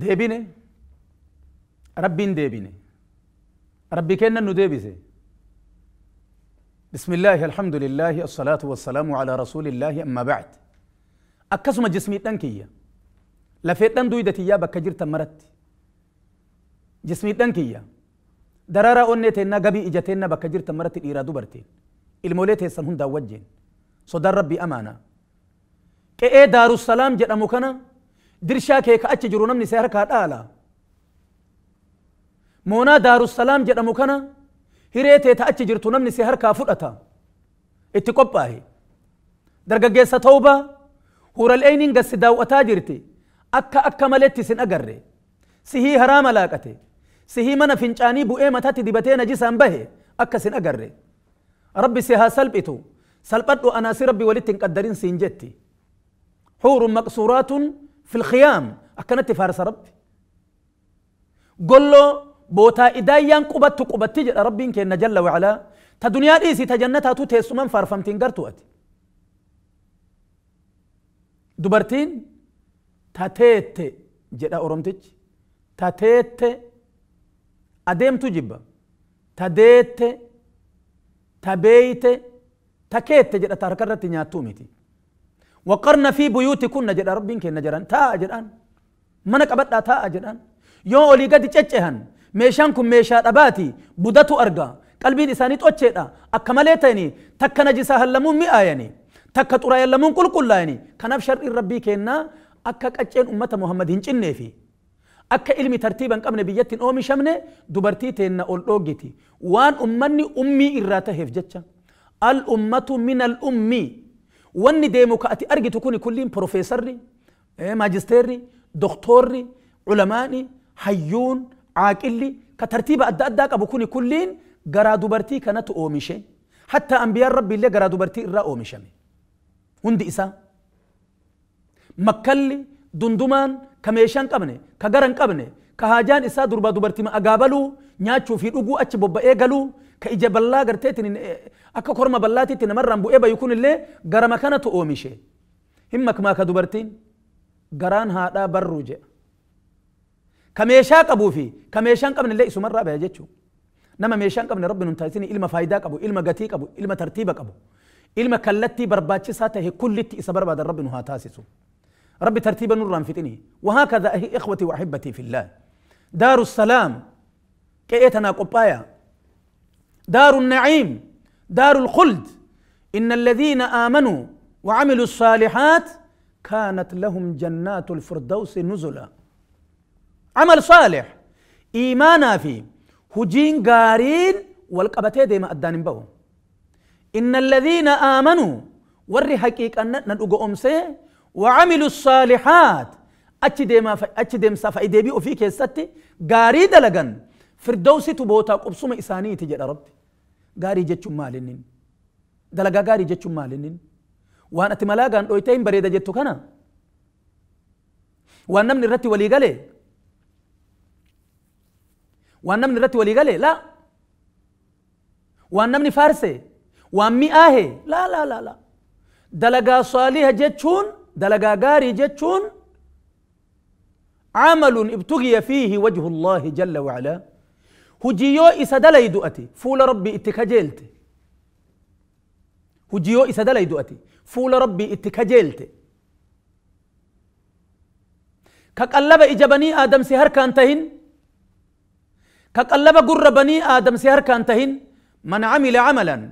deebine rabbiin deebine rabbi kenna nu deebise بسم الله الحمد لله الصلاة والسلام على رسول الله أما بعد أكسم جسمي تنكية لفيت دن دويدة يا بكجر تمرت جسمي تنكية درارا أنتنا قبي إجتنا بكجر تمرت الإرادة برتين الموليت سنهن دا وجين صدر ربي أمانة كأي دار السلام جرمو كنا dirshaa kee ka achi jiru namni harkaa dhaala moonaa daarussalaam jedhamu kana hiree tee ta achi jirtu namni si harkaa fudhata itti qophaa'e dargaggeessa tauba hural'eeyniin gassi daawwataa jirti akka akka maletti sin agarre sihii haraama laaqate sihii mana fincaanii bu'ee matatti dibatee najisaan bahe akka sin agarre rabbi si haa salphitu salphadhu anaa si rabbi walitti hin qaddarin siin jetti huurun maqsuuraatun في الخيام أكنت فارس ربي قل له بوتا إدايان قبت قبت ربي إنك جل وعلا تدنيا إيسي تجنتها تو تيسومن فارفمتين قرتو أتي دبرتين تاتيت جدا أورمتج تاتيت أديم تجيب بيت تا كيت جدا تاركرت نياتو ميتي وقرن في بيوتكن جدا ربين كن جران تا جدان من قبد تا جدان يو اولي قد تشهن ميشان كن ميشا دباتي ارغا قلبي لساني توچيدا اكملتني تكن جسا هلمون مئايني تك ترى يلمون كل كل يعني كنف شر ربي كنا اك قچن امه محمد هنچني في اك علم ترتيبا قبل بيت اومي شمنه دبرتي تنا اولوغيتي وان امني امي اراته هفجچا الامه من الامي wanni deemu ka ati argitu kun kulliin profeesarri maajisteerri doktoorri culamaani hayyuun caaqilli ka tartiiba adda addaa qabu kun kulliin garaa dubartii kanatu oomishe hatta ambiyaan rabbi illee garaa dubartii irraa oomishame hundi isaa makkalli dundumaan ka meeshaan qabne ka garan qabne ka haajaan isaa durba dubartima agaabaluu nyaachuu fi dhuguu achi bobba'ee galuu ka ija ballaa garteetiin akka korma bal'aatitti namarraan bu'ee bayu kunillee gara makanatu oomishe himma kumaa ka dubartiin garaan haadhaa barruu jedha ka meeshaa qabuu fi ka meeshaan qabnillee isumarraa baya jechuudha nama meeshaan qabne rabbi nun taasisin ilma faayidaa qabu ilma gatii qabu ilma tartiiba qabu ilma kallattii barbaachisaa tahe kullitti isa barbaadan rabbi nu haa taasisu ربي ترتيبا نورا فتني وهكذا أهي إخوتي وأحبتي في الله دار السلام كأيتنا قبايا دار النعيم دار الخلد ان الذين امنوا وعملوا الصالحات كانت لهم جنات الفردوس نزلا عمل صالح ايمانا في هجين قارين والقبته ديما أدانين بو ان الذين امنوا ور حقيقه ندغو امسه وعملوا الصالحات فا deemaa ديما deemsaa إدي بيو ofii keessatti قاري دلقن فردوسي تبوتا قبصوم إساني jedha rabbi غاري جتشو مالنين دلقا غاري جتشو مالنين وان اتمالاقا ان اويتين بريدة جتو كانا وان نمن الرتي ولي غالي وان نمن الرتي ولي غالي لا وان نمن فارسي وان مي آهي لا لا لا لا دلقا صالحة جتشون دلقا غاري جتشون عمل ابتغي فيه وجه الله جل وعلا hujiyyoo isa dalay du'ate fuula rabbii itti kajeelte hujiyyoo isa dalay du'ate fuula rabbii itti kajeelte ka qallaba ija banii aadamsi harkaan tahin ka qallaba gurra banii aadamsi harkaan tahin man camila camalan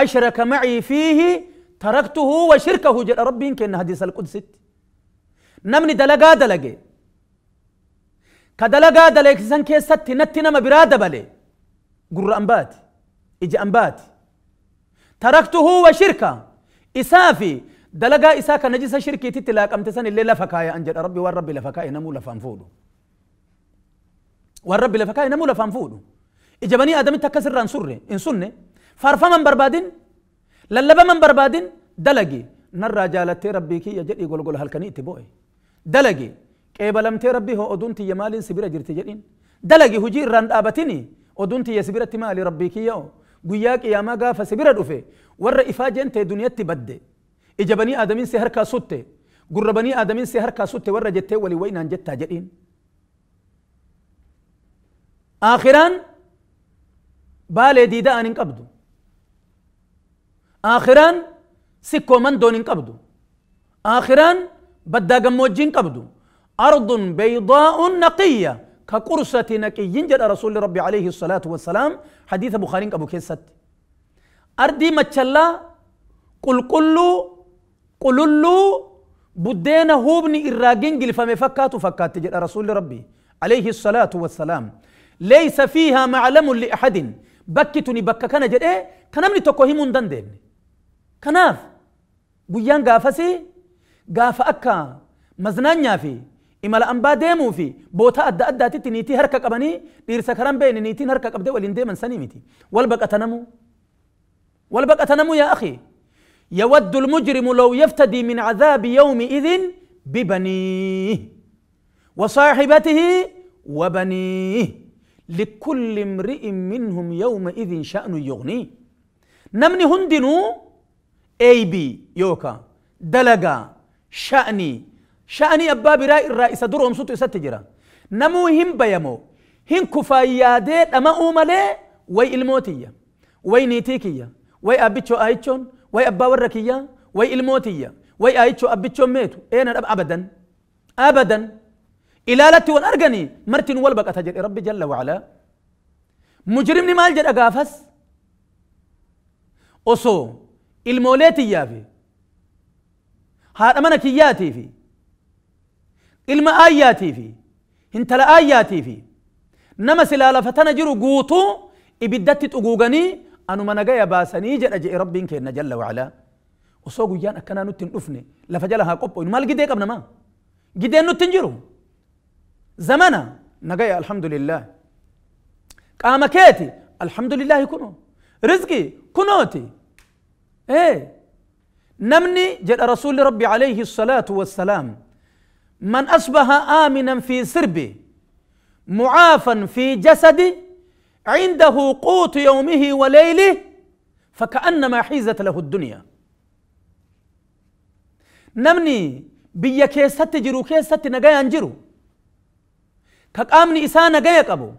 ashraka macii fiihi taraktuhu wa shirkahu jedha rabbiin kenna hadiisa alqudsitti namni dalagaa dalage كدلقا كيس كيستي نتي نما برادة بلي قر أنبات إج أنبات تركته وشركة إسافي دلقا إساك نجس شركي تتلاك أم تسن اللي لفكايا أنجل ربي والرب لفكايا نمو لفانفودو والرب لفكايا نمو لفانفودو إجا آدم تكسر سري إن سنة فارفا من بربادين للبا من بربادين دلقي نر جالتي ربي كي يجد يقول قول هل كان دلقي qeebalamtee rabbii hoo oduun tiyya maaliin sibira jirti jedhin dalagi hujii irraan dhaabatini oduun tiyya sibiratti maali rabbii kiyya oo guyyaa qiyaamaa gaafa sibira dhufe warra ifaa jeentee duniyatti badde ija banii aadamiin si harkaa sutte gurra banii aadamiin si harkaa sutte warra jettee walii waynaan jettaa jedhiin آخران بالي ديدا أن انقبضوا آخران سكو من دون انقبضوا آخران بدا قموجين قبضوا أرض بيضاء نقية كقرصة نقي جد رسول ربي عليه الصلاة والسلام حديث بخاري أبو كيسات ما تشلا قل قلو قللو بدين هوبني إراجين قل فما فكات فكات رسول ربي عليه الصلاة والسلام ليس فيها معلم لأحد بكتني بكا كان جد إيه كان أمني تقوهم دندين كناف بيان غافسي غاف أكا مزنان يافي imala ambaa deemuu fi boota adda addaatitti niitii harka qabanii dhiirsa karan beene niitiin harka qabde waliin deeman sanii miti wal baqatanamuu wal baqatanamuu yaa akhi yawaddu lmujrimu law yaftadii min cadaabi yawmiidin bibaniih وصاحبته وبنيه لكل امرئ منهم يومئذ شأن يغنيه نمني هندنو اي بي يوكا دلقا شأني sha'anii abbaa biraa irraa isa dur oomsutu isatti jira namuu hin bayamoo hin kufaan yaadee dhama'uu malee way ilmoo tiyya way niitii kiyya way abbichoo aayichoon way abbaa warra kiyya way ilmoo tiyya way aayichoo abbichoon meetu eena dhab abadan abadan ilaalatti wan arganii martiin wal baqata jedhe rabbi jalla wacalaa mujrimni maal jedha gaafas osoo ilmoolee tiyyaafi haadha mana kiyyaatiifi ilma aayyaatiifi hintala aayyaatiifi nama silaalafa tana jiru guutuu ibiddatti xuguuganii anuma nagaya baasanii jedha jee rabbiin keenna jalla wacalaa osoo guyyaan akkanaa nutti hin dhufne lafa jala haa qophoynu maal gidee qabna maa gideen nutti hin jiru zamana nagaya alhamdulillah qaama keeti alhamdulillahi kuno rizqi kunooti ee namni jedha rasuli rabbi alayhi الصلاة والسلام من أصبح آمنا في سربه معافا في جسده عنده قوت يومه وليله فكأنما حيزت له الدنيا نمني بيا كيست جرو كيست نجاي انجرو كقامني إساء نجايا قبو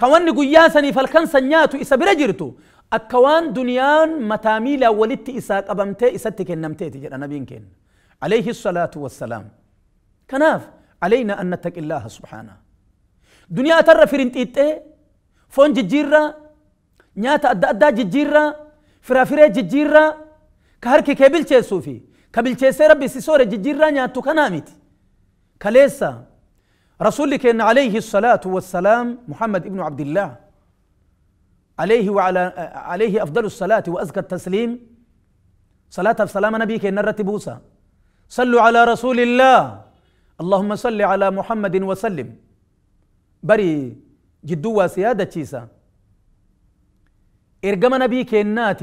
كواني قياسني فالكن سنياتو إسا برجرتو أكوان دنيان متاميلا ولدت إساء قبمتي إساتك النمتي تجر أنا بينكين عليه الصلاة والسلام كناف علينا أن نتق الله سبحانه دنيا ترى فرنتيت فون ججيرة نياتا أدى أدى ججيرة فرافرة ججيرة كهركي سوفي كابل چه سي ربي سيسورة ججيرة نياتو كنامت كليسا رسولك إن عليه الصلاة والسلام محمد ابن عبد الله عليه وعلى عليه أفضل الصلاة وأزكى التسليم صلاة بسلام نبيك إن الرتبوسة صلوا على رسول الله اللهم صل على محمد وسلم بري جدوا سيادة تيسا إرقم نبي كينات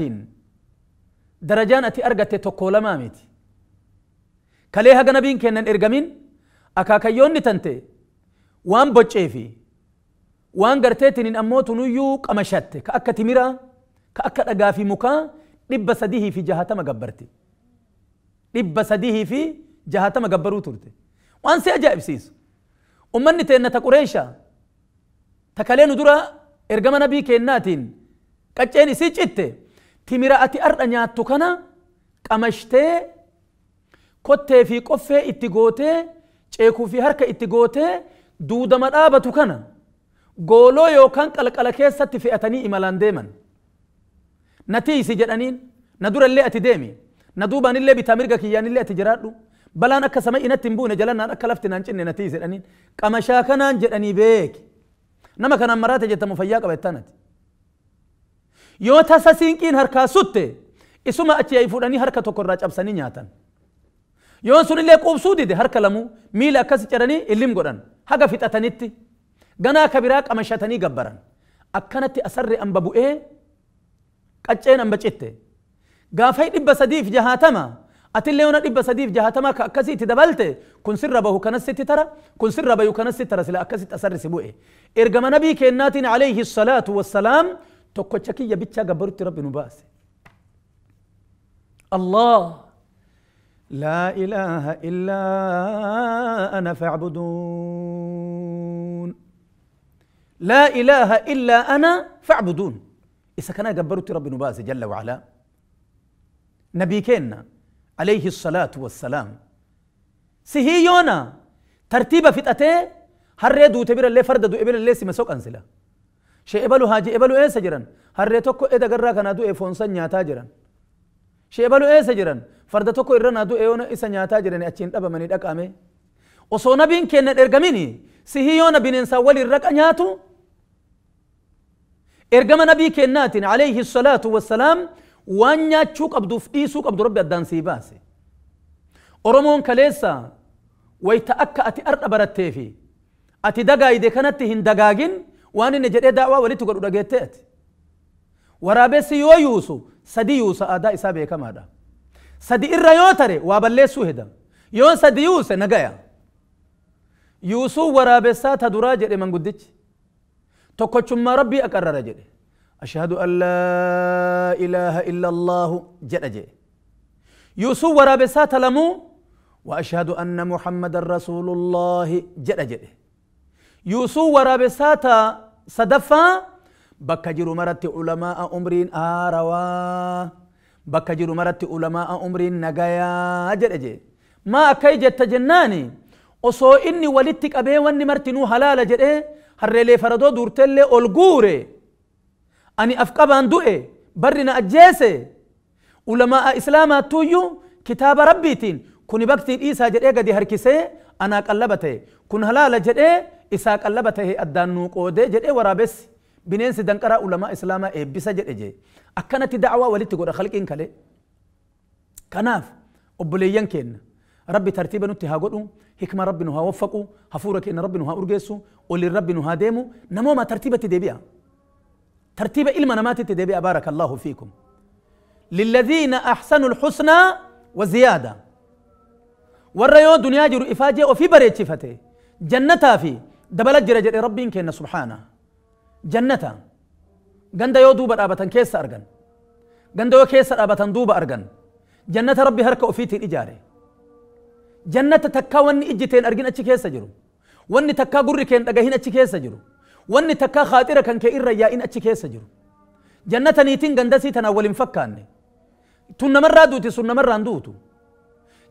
درجان أتي أرقت تقول مامت كليها نبي كينن إرقمين أكاكيون تنتي وان بوچيفي وان قرتيتن إن اموتو نيو امشاتي كأكا تميرا كأكا أقافي مكا لبسديه في جهة ما قبرتي dhibba sadihii fi jahatama gabbaruu turte waan si ajaa'ibsiisu ummanni teenna ta qureesha takalee nu dura ergama nabii kennaatiin qacceen isii citte timira ati arda nyaattu kana qamashtee kottee fi qoffee itti gootee ceekuu fi harka itti gootee duudama dhaabatu kana gooloo yookaan qalqala keessatti fe'atanii imalaan deeman natii isi jedhaniin na dura illee ati deemi ندوبان اللي كي كيان اللي تجرادو بلان أنا كسمع إن تنبون جلنا أكا كلفت نجن نتيجة الأنين كما شاكنا نجن بيك نما كان مرات جت مفيا بيتانت يو تساسين كين هركا سوتة إسمع أشي أي يفوراني هركا تكون راج سنين ياتن يون سن اللي كوب سودي ده هركا لمو ميل أكا سيجراني اللي مقران هذا في تتنتي جنا كبيراك أما شاتني جبران أكنتي أكنت أم أنببو إيه أم بجته قافي دب سديف جهاتما أتلي هنا دب سديف جهاتما كأكسي تدبلت كن سر به كنست ترى كن سر به كنست ترى سلا أكسي تسر سبوئه إرجم نبي كنات عليه الصلاة والسلام تكوتشكي بيتشا قبرت رب نباس الله لا إله إلا أنا فاعبدون لا إله إلا أنا فاعبدون إذا كان قبرت رب نباس جل وعلا نبيكينا عليه الصلاة والسلام سهي يونا ترتيبة فتأتي هر دو تبير اللي فرد دو إبل اللي سمسوك أنزلا شيء إبلو هاجي إبلو إيه سجران هر توكو إيه دقرر كان دو إيه فونسا نياتا جران شيء إبلو إيه سجران فرد توكو إرنا دو إيه إسا نياتا جران أتشين أبا مني دقامي osoo nabiin kennan ergamini sihii yoo nabiinsaa wal irra qanyaatu ergama نبي كيناتين عليه الصلاة والسلام waan nyaachuu qabduuf dhiisuu qabdu rabbi addaan sii baase oromoon kaleessa wayta akka ati ardha barattee fi ati dagaayide kanatti hin dagaagin waan inni jedhee daawaa walitti godhu dhageettee ati waraabessi yoo yuusu sadi yuusa aadaa isaa beekamaadha sadi irra yoo tare waa balleessuu heda yoo sadi yuuse nagaya yuusuu waraabessaa ta duraa jedhe manguddichi tokkochummaa rabbii aqarrara jedhe أشهد أن لا إله إلا الله جدجي يوسف ورابسات لمو وأشهد أن محمد رسول الله جدجي يوسف ورابسات صدفة بكجر مرت علماء أمرين آروا بكجر مرت علماء أمرين نجايا جدجي ما أكي جت جناني أصو إني ولدتك أبي واني مرتنو هلال جدئ هرلي فردو دورتلي ألقوري أني أفقبان دوئي برنا أجيسي علماء إسلاما تويو كتاب ربيتين كوني بكتين إيسا جرئي قد هركيسي أنا قلبته كن هلال جرئي إيسا قلبته أدان نوقوده جرئي ورابس بنين سدنقرا علماء إسلاما إيه، بيسا جرئي جي أكنت دعوة ولت قد خلقين كالي كناف أبلي ينكين ربي ترتيبا نتي هاقودو حكمة ربنا نها وفقو هفورك إن ربي نها ولي ربنا نها ديمو نموما ترتيبة ديبيا ترتيب إلما انا ما تتدبي الله فيكم للذين احسنوا الحسنى وزياده والريو دنيا جرو افاجه وفي بريت شفته جنة في دبل جرج ربي كان سبحانه جنة غند يو دوب ابتن كيس ارغن غند يو كيس ابتن دوب ارغن جنة ربي هركه وفيت اجاره جنة تكون اجتين ارغن اتش كيس جرو وني تكا غري كان دغين كيس جرو وان تكا خاطر كان كير يا ان اتشي كيس جرو جنة نيتين غندسي تنا ولين فكان تن مرة دوتي سن مرة دوتو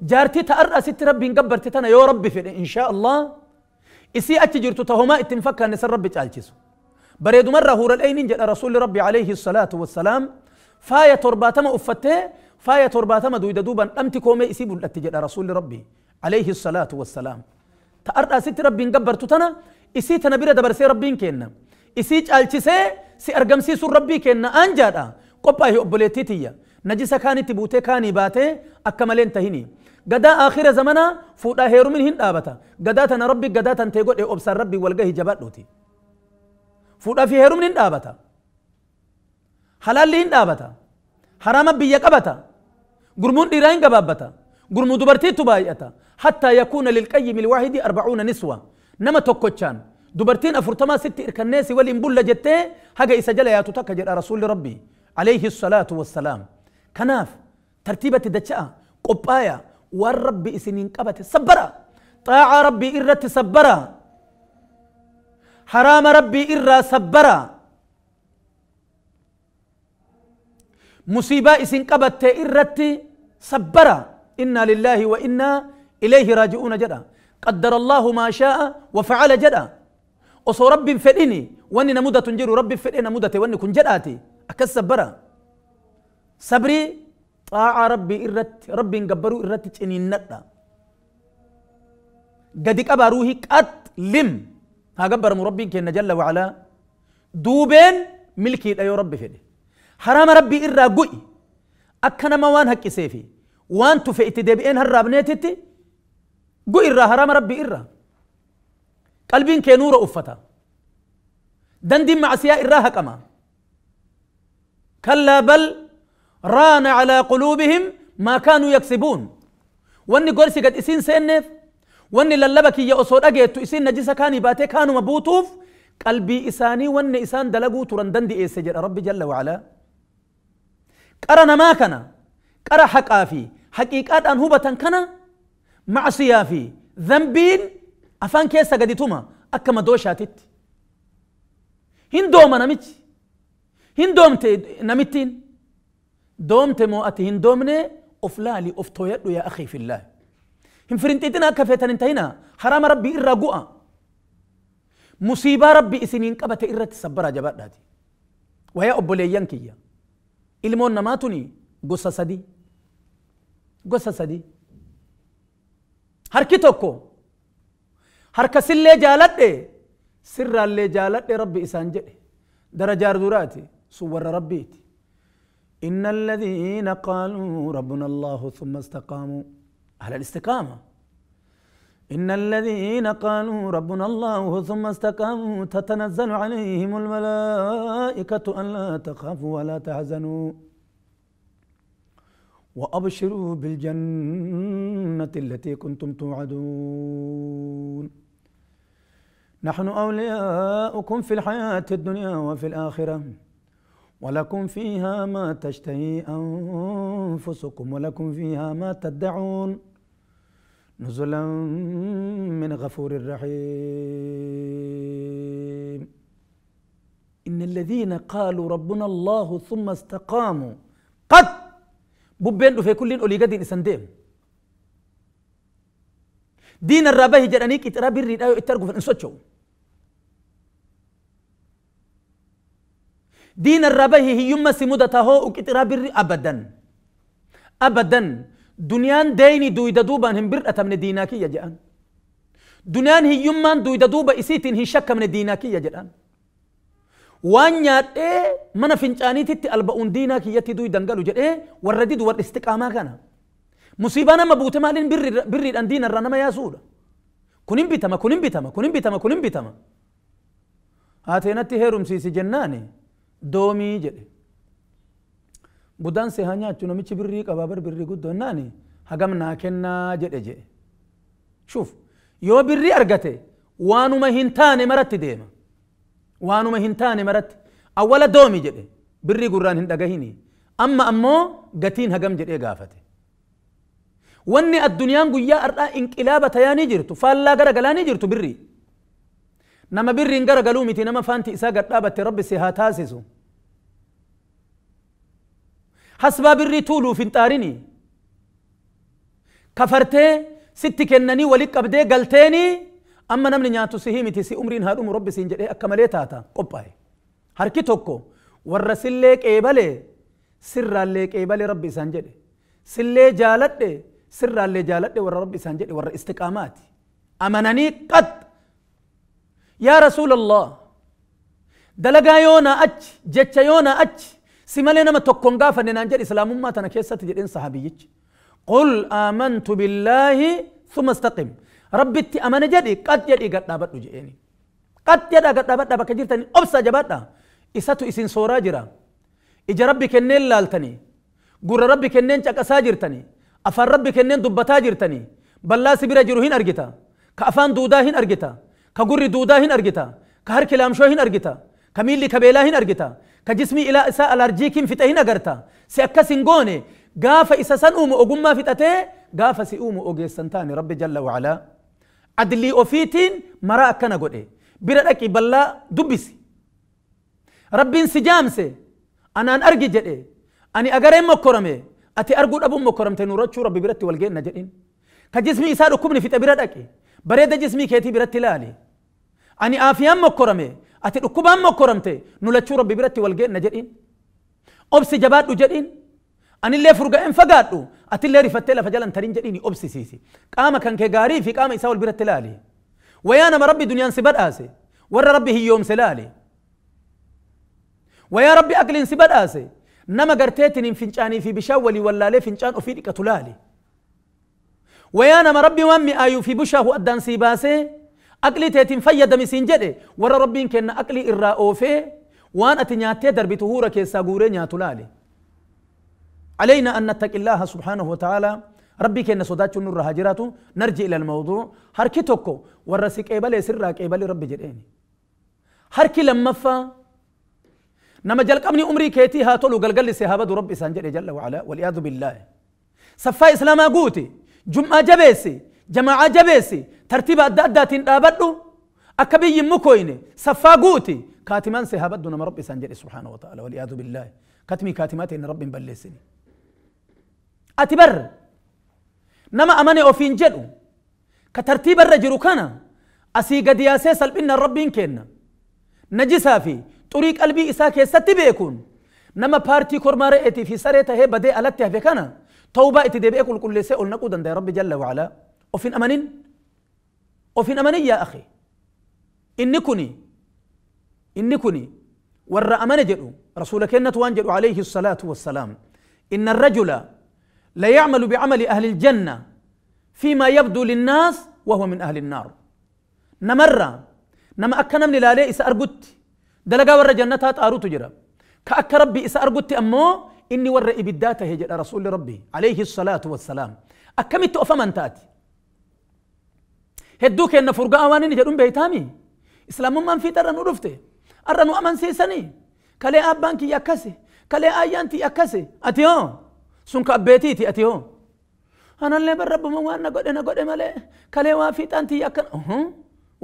جارتي تأرأ ست ربي انقبرت تنا يا ربي في ان شاء الله اسي اتشي جرتو تهما اتن فكان سن ربي تالتسو بريد مرة هور الاينين جل رسول ربي عليه الصلاة والسلام فاية ترباتما افته فاية ترباتما دويدا دوبا امتكو ما اسيبو الاتجل رسول ربي عليه الصلاة والسلام تأرأ ست ربي انقبرت تنا isii tana bira dabarsee rabbiin kenna isii caalchisee si argamsiisuun rabbii kenna aan jaadha qophaahi obboleettii tiyya najisa kaanitti buutee kaanii baatee akka malee hin tahini gadaa aakhira zamanaa fuudhaa heerumin hin dhaabata gadaa tana rabbi gadaa tan tee godhe obsaan rabbi walgahi jabadhuuti fuudhaa fi heerumni hin dhaabata halaalli hin dhaabata harama biyya qabata gurmuun dhiiraa hin gabaabbata gurmuu dubartiittu baay'ata hattaa yakuuna lilqayyimi alwaahidi arbacuuna niswa نما توكوتشان دبرتين أفرتما ست إركنيس ولين بولا جتة هاجا إسجل يا توتك جر رسول ربي عليه الصلاة والسلام كناف ترتيبة دتشا قبايا والرب إسنين قبت سبرا طاعة ربي إرة سبرا حرام ربي إرة سبرا مصيبة إسن قبت إرة سبرا إنا لله وإنا إليه راجعون جدا قدر الله ما شاء وفعل جدا وصو رب فديني واني نمودة تنجر رب فديني نمودة واني كن جداتي أكسب برا صبري طاعة ربي إرت ربي نقبرو إرت إني نتا قد أباروه قد لم قبر مربي كينا جل وعلا دوبين ملكي لا ربي فدي حرام ربي إرى قوي أكنا ما وان هكي سيفي وان تفئت دبئين هرابنيتتي جو إرى هرام ربي إرا قلبين كي نور أفتا دن مع عسياء إراها كما كلا بل ران على قلوبهم ما كانوا يكسبون واني قرسي قد إسين سينف واني للبك يا أصور أجيت إسين نجسة كاني باتي كانوا مبوتوف قلبي إساني واني إسان دلقو دن دي إيسجر ربي جل وعلا قرنا ما كرا قرى حقافي حقيقات أنهبة كان معصية في ذنبين أفان كيسا ما دوشا تت هن دوما نمت هن دومت نمتين دومت مؤتي هن دومني أفلالي أفتويت يا أخي في الله هن فرنتيتنا كفتن انتهينا حرام ربي إرقوا مصيبة ربي إسنين قبت إرت سبرا جبات داتي ويا أبوليان كيا إلمون نماتني قصة سدي قصة سدي harki tokko harkasillee jaaladhe sirraallee jaaladhe rabbi isaan jedhe درجة دوراتي صور ربيتي إن الذين قالوا ربنا الله ثم استقاموا على الاستقامة إن الذين قالوا ربنا الله ثم استقاموا تتنزل عليهم الملائكة ألا تخافوا ولا تحزنوا وأبشروا بالجنة التي كنتم توعدون نحن أولياؤكم في الحياة الدنيا وفي الآخرة ولكم فيها ما تشتهي أنفسكم ولكم فيها ما تدعون نزلا من غفور رحيم إن الذين قالوا ربنا الله ثم استقاموا قد بوبين دو في كل اولي قد انسان ديم دين الرباهي جرانيك اترابي الرين ايو اترقو في انسوچو دين الرباهي هي يما سمودة تهو اكترابي الرين ابدا ابدا دنيا ديني دو يددوبان هم برئة من ديناكي يجان دنيا هي يما دو يددوبا اسيتين هي شك من ديناكي يجان waan nyaadhee mana fincaaniititti alba'uun diinaa kiyyatti du'i dangalu jedhee warra didu warra istiqaamaa kana musiibaa nama buute maaliin birriidhaan diinarraa nama yaasuudha kun hin bitama kun hin bitama kun hin bitama kun hin bitama haateenatti heerumsiisi jennaani doomii jedhe budaan see haa namichi birrii qabaa bar birrii guddoo naani hagam naa kennaa jedhe jedhe shuuf yoo birrii argate waanuma hin taane maratti deema وانما هنتان مرت أول دومي جده بري قران هندقهيني أما أمو قتين هقم جده قافته واني الدنيا قويا أرآ انقلابة تياني جرتو فالا قرقلاني جرتو بري نما بري انقرقلو متي نما فانتي إسا قرقابة ربي سيهاتاسسو حسبا بري تولو فنتاريني كفرتي ست كنني ولي قبدي قلتيني amma namni nyaatu si himiti si umriin haa dhumu rabbi siin jedhee akka malee taata qophaa'e harki tokko warra sillee qeebale sirraallee qeebale rabbi isaan jedhe sillee jaaladhe sirraallee jaaladhe warra rabbi isaan jedhe warra istiqaamaati amananii qat yaa rasuulallah dalagaa yoonaa achi jecha yoonaa achi si malee nama tokkoon gaafanne naan jedhe islaamummaa tana keessatti jedheen sahabiyyichi qul aamantu billaahi ثم استقم ربتي أمانة جدي قد جدي قد نابت نجيني قد جدا قد نابت نابت كجيرتني أبسا جباتنا إساتو إسين سورا جرا إجا ربي كنين لالتني قر ربي كنين چاك أساجرتني أفر ربي كنين دبتا جرتني بلا سبرا جروهين أرغتا كأفان دودا هين أرغتا كقر دودا هين أرغتا كهر كلام شو هين أرغتا كميلي كبيلا هين أرغتا كجسمي إلى إساء الأرجيكين في تهين أغرتا سيأكا سنغوني غافة إساسان أمو أغمى في تته غافة سي أمو أغيستان ربي جل وعلا adli ofitin mara akkana godhe bira dhaqi ballaa dubbisi rabbiin si jaamse anaan argi jedhe ani agareen mokkorame ati arguu dhabuun mokkoramte nuurachuu rabbi biratti wal geenna jedhin ka jismii isaa dhukkubni fixe bira dhaqi bareeda jismii keetii biratti ilaali ani aafiyaan mokkorame ati dhukkubaan mokkoramte nulachuu rabbi biratti wal geenna jedhin obsi jabaadhu jedhin anillee furga'een fagaadhu atillee rifattee lafa jalan tarin jedhiin obsisiisi qaama kan kee gaarii fi qaama isaa wal biratti laali wayaa nama rabbi duniyaan si badhaase warra rabbi hiyyoomse laali wayaa rabbi akliin si badhaase nama garteetiin hin fincaanii fi bishaan walii wallaalee fincaan ofii dhiqatu laali wayaa nama rabbi waan mi'aayuu fi bushaahu addaan sii baasee aqlii teetiin fayyadamisiin jedhe warra rabbiin kenna aqlii irraa oofee waan ati nyaattee darbitu huura keessaa guuree nyaatu laali علينا أن نتقي الله سبحانه وتعالى ربي كنا صدات نور هاجراتو نرجع إلى الموضوع توكو ورسك إيبالي سرك إيبالي ربي جرئني حركي لما فا نما جلق أمني أمري كيتي هاتولو قلقل سيهابد ربي سانجر جل وعلا والياذ بالله صفا إسلاما قوتي جمعة جبيسي جماعة جبيسي ترتيب الدادات أدى تنقابدو أكبي يمكويني صفا قوتي كاتمان سيهابد نما ربي سانجر سبحانه وتعالى والياذ بالله كاتمي كاتماتي إن ربي مبلسني ati barra nama amane ofiin jedhu ka tartiibarra jiru kana asii gadi yaasee salphinna rabbiin kenna najisaa fi xurii qalbii isaa keessatti beekuun nama paartii kormaa re'eetii fi saree tahee badee alatti hafe kana tawbaa itti deebi'ee qulqulleessee ol naquu danda'e rabbi jalla wacalaa ofiin amanin ofin amanin yaa akhi inni kuni inni kuni warra amane jedhu rasuula kennatu waan jedhu alayhi salaatu wassalaam inna rajula ليعمل بعمل أهل الجنة فيما يبدو للناس وهو من أهل النار نمرة نما أكنم للالي إسا أرقدت دلقا ور جنتها تارو تجرى كأك ربي اس أرقدت أمو إني ور ابدات جل رسول ربي عليه الصلاة والسلام أكمت أفمن تاتي هدوك إن فرقا وانين جرون بيتامي إسلام من في ترى نرفته أرى نؤمن سيسني كلي أبانك يكسي كلي آيانتي يكسي أتيون sun ka abbeetiiti ati hoo anallee barrabbuma waan na godhe na godhe malee kalee waa fiixaan tiyya akkana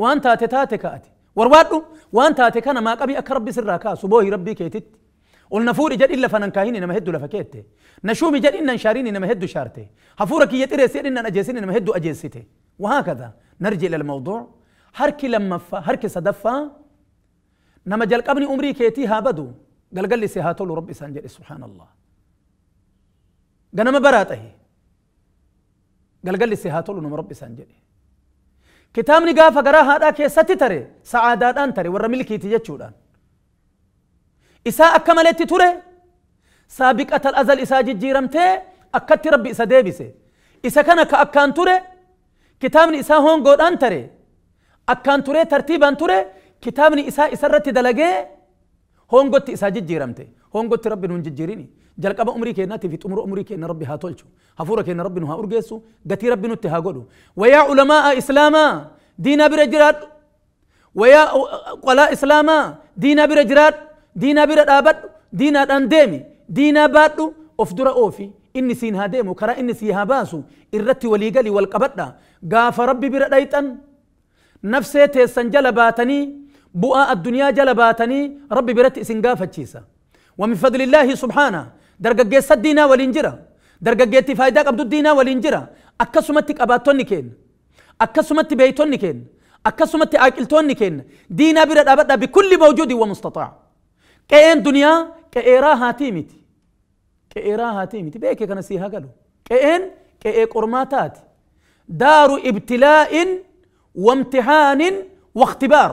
waan taate taate kaati warwaadhu waan taate kana maa qabii akka rabbi sirraa kaasu boohi rabbii keetitti ol na fuudhi jedhin lafa nan kaahini nama hedduu lafa keette na shuumi jedhin nan shaariini nama hedduu shaarte hafuura kiyya xireessi jedhin nan ajeessini nama hedduu ajeessite وهكذا نرجع إلى الموضوع هركي لما هركي صدفة نما جلقبني أمري كيتي هابدو قال قال لي سيهاتولو ربي سانجلي سبحان الله ganama baraa tahe galgal isee haa tolu nama rabbi isaan jedhe kitaabni gaafa garaa haadhaa keessatti tare sa'aadaadhaan tare warra milkiiti jechuudhaan isaa akka maletti ture saabiqatal azal isaa jijjiiramtee akkatti rabbi isa deebise isa kana ka akkaan ture kitaabni isaa hongoodhaan tare akkaan ture tartiibaan ture kitaabni isaa isarratti dalagee hongotti isaa jijjiiramte هونغوت ربي نونججيريني جل قبا عمري كينا تي في عمر عمري كينا ربي هاتولجو حفوره كينا ربي نوها اورغيسو غتي ربي نوت هاغودو ويا علماء اسلاما دينا برجرات ويا قلا اسلاما دينا برجرات دينا برادابد دينا داندمي دينا بادو اوف درا اوفي إني سين هادم وكرا إني سي هاباسو إرت ولي قالي والقبطة قاف ربي برأيتا نفسي تيسا جلباتني بؤاء الدنيا جلباتني ربي برأت إسن جيسا ومن فضل الله سبحانه درجة دينا والإنجرة درجة فايدة قبض الدين والإنجرة أكسمت أباتوني كين أكسمت بيتوني كين أكسمت أكلتوني كين دينا برد أبدا بكل موجود ومستطاع كأين دنيا كأيرا هاتيمت كأيرا هاتيمت بيك كان سيها قالوا كأين كأي قرماتات دار ابتلاء وامتحان واختبار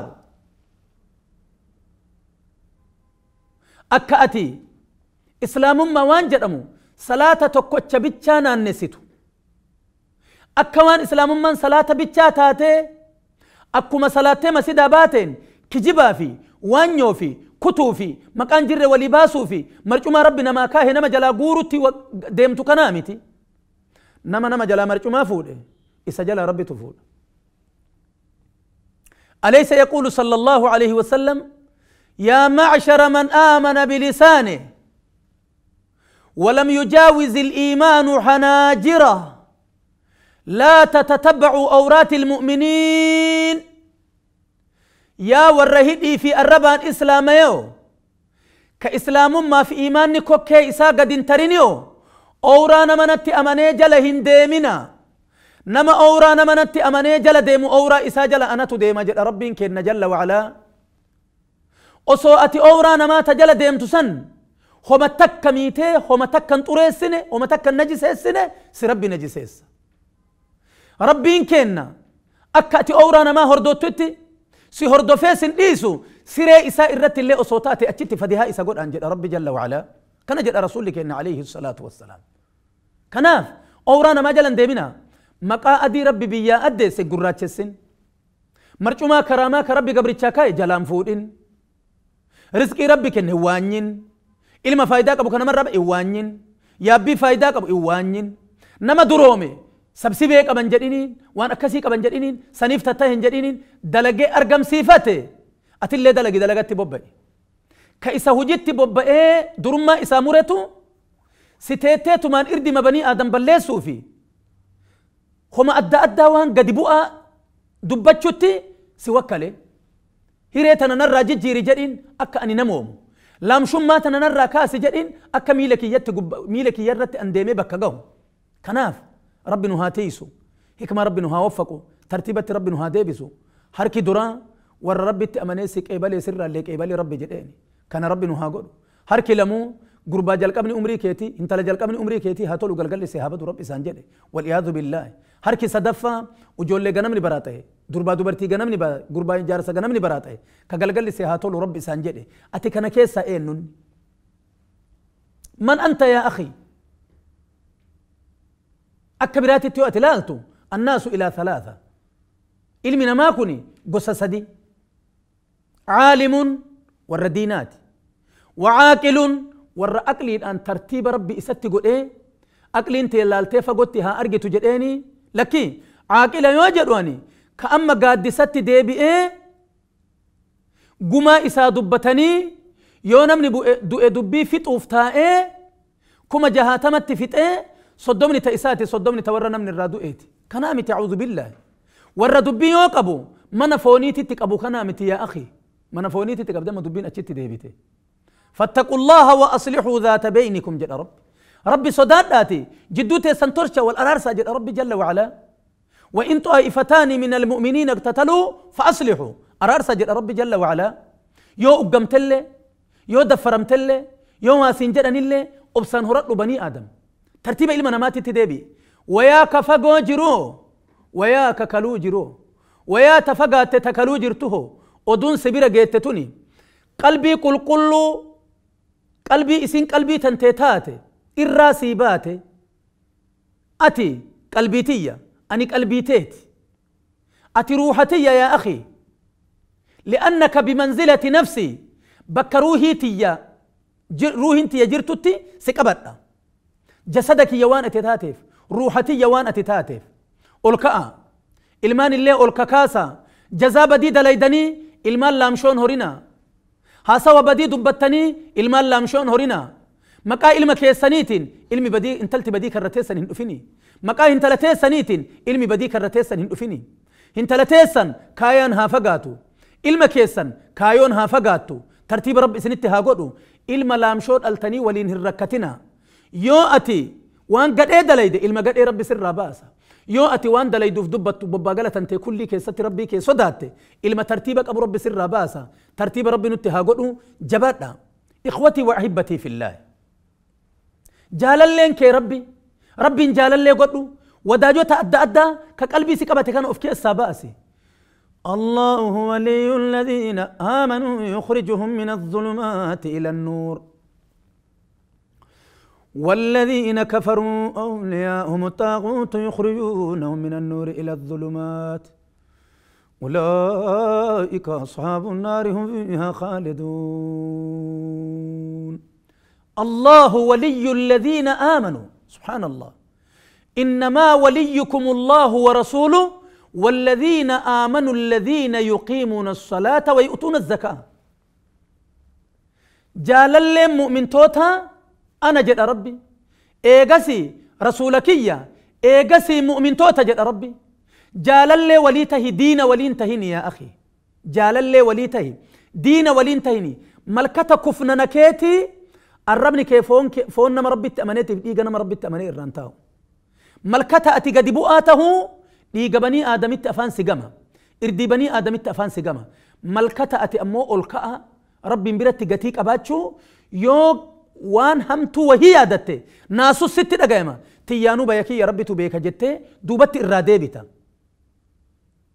akka ati islaamummaa waan jedhamu salaata tokkocha bichaa naannessitu akka waan islaamummaan salaata bichaa taatee akkuma salaattee masidaa baateen kijibaa fi waanyoo fi kutuu fi maqaan jirre walii baasuu fi marcumaa rabbi namaa kaahe nama jalaa guurutti deemtu kanaa miti nama nama jalaa marcumaa fuudhe isa jalaa rabbitu fuudha أليس يقول صلى الله عليه وسلم يا معشر من امن بلسانه ولم يجاوز الايمان حناجره لا تتتبعوا اورات المؤمنين يا والرهدي في الربان اسلام يو كاسلام ما في نكو كي اسا قد انترينيو اورانا منت أماني جل هنديمنا نما اورانا منت امني جل ديمو اورا اسا جل انا تديم ربي كن جل وعلا osoo ati ooraa namaa tajala deemtu san homa takka miitee homa takka hin xureessine homa takka hin najiseessine si rabbi najiseessa rabbiin kenna akka ati ooraa namaa hordottutti si hordofee sin dhiisu siree isaa irratti illee osoo taate achitti fadihaa isa godhaan jedha rabbi jalla wacalaa kana jedha rasuulli kenna alayhi salaatu wassalaam kanaaf ooraa namaa jalan deemina maqaa adii rabbi biyyaa addeesse gurraachessin marcumaa karaamaa ka rabbi gabrichaa kaa'e jalaan fuudhin rizqii rabbi kenne hin waanyin ilma faayidaa qabu kana marraba hin waanyin yaabbii faayidaa qabu hin waanyin nama duroome sabsibee qaban jedhiniin waan akkasii qaban jedhiniin saniif tatta hin jedhiniin dalagee argamsiifate atillee dalagi dalagatti bobba'e ka isa hujitti bobba'ee durummaa isaa muretu si teetteetumaan irdima banii aadan balleessuu fi homa adda addaa waan gadi bu'aa dubbachutti si wakkale hiree tana narraa jijjiiri jedhiin akka ani nama oomu laamshummaa tana narraa kaasi jedhiin akka miila kiyyatti miila kiyya an deemee bakka gahu kanaaf rabbi nu haa tiisu hikma rabbi nu haa waffaqu tartiibatti rabbi nu haa deebisu harki duraa warra rabbitti amanee si qeebalee sirraallee qeebalee rabbi jedheeni kana rabbi nu haa godhu harki lamuu gurbaa jalqabni umrii keetii intala jalqabni umrii keetii haa tolu galgalli si haabatu rabbi isaan jedhe wal'iyaadu billaahi harki sadaffaa ijoollee ganamni baraa ta'e durbaa dubartii ganamni bara gurbaa jaarsa ganamni baraa ta'e ka galgalli si haa tolu rabbi isaan jedhe ati kana keessa eenyun man anta yaa akhi akka biraatitti yoo ati laaltu annaasu ilaa thalaatha ilmi namaa kun gosa sadi caalimun warra diinaati وعاقل warra aqliidhaan tartiiba rabbi isatti godhee aqliin tee laaltee fagootti haa argitu jedheeni lakki caaqila yoo jedhu ani ka amma gaaddisatti deebi'ee gumaa isaa dubbatanii yoo namni du'e dubbii fixuuf taa'ee kuma jahaatamatti fixee soddomni ta isaati soddomni ta warra namni irraa du'eeti kanaa miti acuudu billaahi warra dubbii yoo qabu mana fooniititti qabu kanaa miti yaa akhi mana fooniititti qabdama dubbiin achitti deebite فاتقوا الله وأصلحوا ذات بينكم جل رب ربي صداد آتي جدوتي سنتورشا والأرارسا جل ربي جل وعلا وإن طائفتان من المؤمنين اقتتلوا فأصلحوا أرارسا جل ربي جل وعلا يو اقمتل يو دفرمتل يو ما سنجدن اللي ابسن هرد بني آدم ترتيب إلما نماتي ديبي ويا كفقو جرو ويا ككلو جرو ويا تفقات تكلو جرتو ودون سبيرة جيتتوني قلبي قلقلو قلبي اسين قلبي تنتيتات الراسيبات اتي قلبيتي اني قلبيتيت اتي روحتي يا اخي لانك بمنزله نفسي بك روحي روحي انت جرتتي سقبت جسدك يوان اتيتاتف روحتي يوان اتيتاتف اولكا المان اللي اولكاكاسا جزاب دي دليدني المان لامشون هورينا هاسوا بدي دبتني المال لامشون هورينا مكا علم كيسنيتين علمي بدي انتلت بدي كرتيسن هندفني مقا انتلتيسنيتين علمي بدي كرتيسن هندفني انتلتيسن كايان هافغاتو علم كيسن كايون هافغاتو ترتيب رب سنتي هاغودو علم لامشون التني ولين هركتنا يو اتي وان قد ايه دليد علم قد ايه رب سر باسا يو أتي وان دلي دوف دوبة بابا قالت أنت كل كي ستي ربي كي صدات إلما ترتيبك أبو ربي سر باسا ترتيب ربي نتها قلو جبات إخوتي وأحبتي في الله جال لين كي ربي ربي جال لين قلو وداجو تأدى أدى كقلبي سكبتي كان أفكي الساباسي الله هو ولي الذين آمنوا يخرجهم من الظلمات إلى النور والذين كفروا أولياءهم الطاغوت يخرجونهم من النور إلى الظلمات أولئك أصحاب النار هم فيها خالدون الله ولي الذين آمنوا سبحان الله إنما وليكم الله ورسوله والذين آمنوا الذين يقيمون الصلاة ويؤتون الزكاة جالل مؤمن توتا أنا جد ربي إيغسي رسولكية إيغسي مؤمن توتا جد ربي جالل وليته دين ولينتهني يا أخي جالل وليته دين ولينتهني ملكة كفنا نكيتي الربني كيفون فون نما ربي تأمنيتي ديغا نما ربي تأمني إرانتاو ملكة أتي قد بؤاته ديغا بني آدمي تأفان سيقما إردي بني آدم التأفان سيقما ملكة أتي أمو ألقاء ربي مبرت قتيك أباتشو يوك waan hamtuu wahii yaadatte naasuu sitti dhaga'ema xiyyaanuu baya kiyya rabbitu beeka jettee duubatti irraa deebita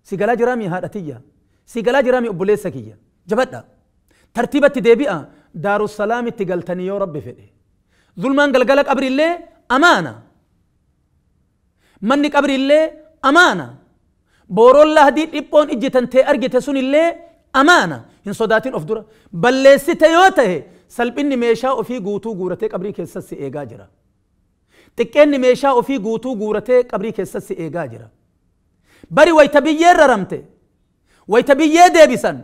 si galaa jiraami haadha tiyya si galaa jiraami obboleessa kiyya jabadha tartiibatti deebi'a daarussalaamitti galtanii yoo rabbi fedhe zulmaan galgala qabrillee amaana manni qabrillee amaana booroon lahdii dhiphoon ijjitan tee argite sunillee amaana hin sodaatin of dura balleessite yoo tahe سلبني ميشا وفي غوتو غورته قبري كيسس ايغا جرا تكني ميشا وفي غوتو غورته قبري كيسس ايغا جرا بري وي تبي يررمته وي تبي يدي بسن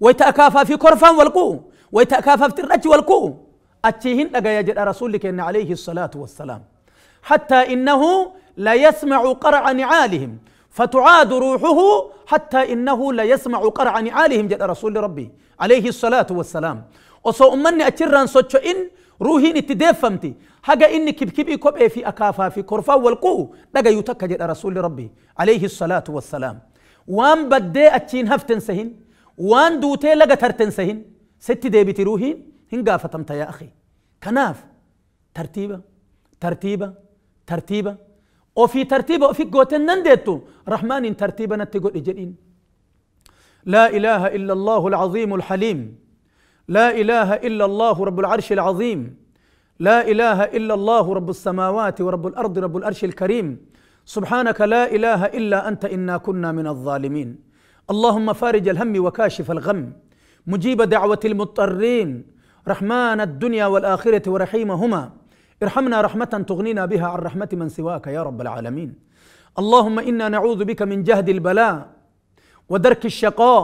وي تاكافا في كورفان والقو وي تاكافا في الرج والقو اتشيهن يا يجد رسولك ان عليه الصلاه والسلام حتى انه لا يسمع قرع نعالهم فتعاد روحه حتى انه لا يسمع قرع نعالهم جد رسول ربي عليه الصلاه والسلام osoo ummanni achirraan socho'in ruuhiin itti deeffamti haga inni kibkibii kophee fi akaafaa fi korfaan wal qu'u dhagayu takka jedha rasuulli rabbi alayhi salaatu wassalaam waan baddee achiin haften sahin waan duutee laga tarten sahin sitti deebiti ruuhiin hin gaafatamta yaa akhi kanaaf tartiiba tartiiba tartiiba ofii tartiiba ofi gooten nan deettu rahmaaniin tartiiba natti godhi jedhiin laa ilaaha illa allahu alcaziimu alxaliim لا اله الا الله رب العرش العظيم لا اله الا الله رب السماوات ورب الارض رب العرش الكريم سبحانك لا اله الا انت انا كنا من الظالمين اللهم فارج الهم وكاشف الغم مجيب دعوه المضطرين رحمن الدنيا والاخره ورحيمهما ارحمنا رحمه تغنينا بها عن رحمه من سواك يا رب العالمين اللهم انا نعوذ بك من جهد البلاء ودرك الشقاء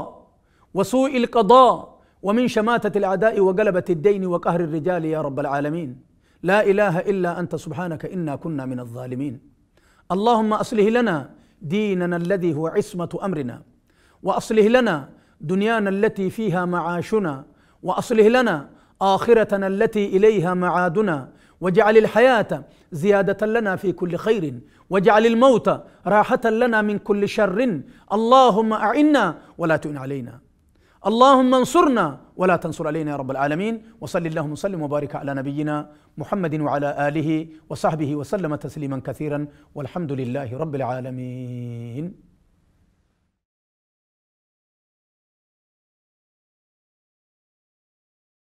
وسوء القضاء ومن شماتة الأعداء وقلبة الدين وقهر الرجال يا رب العالمين لا إله إلا أنت سبحانك إنا كنا من الظالمين اللهم أصله لنا ديننا الذي هو عصمة أمرنا وأصله لنا دنيانا التي فيها معاشنا وأصله لنا آخرتنا التي إليها معادنا واجعل الحياة زيادة لنا في كل خير واجعل الموت راحة لنا من كل شر اللهم أعنا ولا تؤن علينا اللهم انصرنا ولا تنصر علينا يا رب العالمين وصل اللهم وسلم وبارك على نبينا محمد وعلى اله وصحبه وسلم تسليما كثيرا والحمد لله رب العالمين